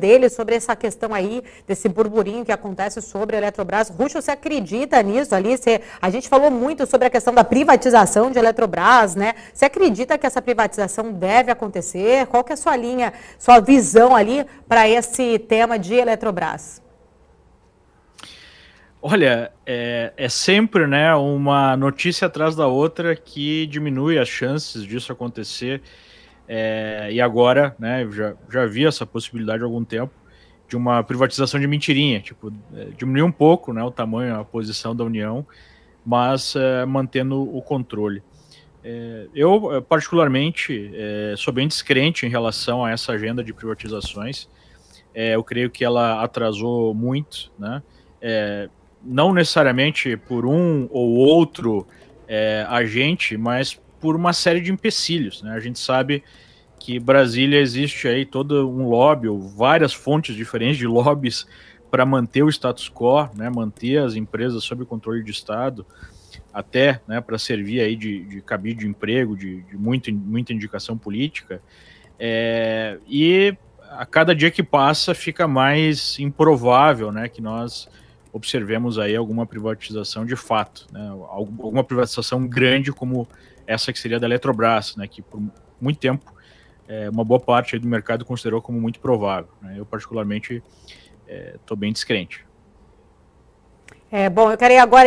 dele sobre essa questão aí, desse burburinho que acontece sobre a Eletrobras. Ruxo, você acredita nisso ali? Você, a gente falou muito sobre a questão da privatização de Eletrobras, né? Você acredita que essa privatização deve acontecer? Qual que é a sua linha, sua visão ali para esse tema de Eletrobras? Olha, é, é, sempre né, uma notícia atrás da outra que diminui as chances disso acontecer. É, e agora, né, já, já vi essa possibilidade há algum tempo de uma privatização de mentirinha, tipo, é, diminuir um pouco né, o tamanho, a posição da União, mas é, mantendo o controle. É, eu, é, particularmente, é, sou bem descrente em relação a essa agenda de privatizações. É, eu creio que ela atrasou muito, né? não necessariamente por um ou outro agente, mas por uma série de empecilhos. Né? A gente sabe que Brasília existe aí todo um lobby, ou várias fontes diferentes de lobbies para manter o status quo, né? manter as empresas sob controle de Estado, até né, para servir aí de, de cabide de emprego, de, de muito, muita indicação política. É, e a cada dia que passa fica mais improvável né, que nós observemos aí alguma privatização de fato, né? alguma privatização grande como essa que seria da Eletrobras, né? que por muito tempo é, uma boa parte do mercado considerou como muito provável. Né? Eu particularmente estou eh, é, bem descrente. É, bom, eu quero ir agora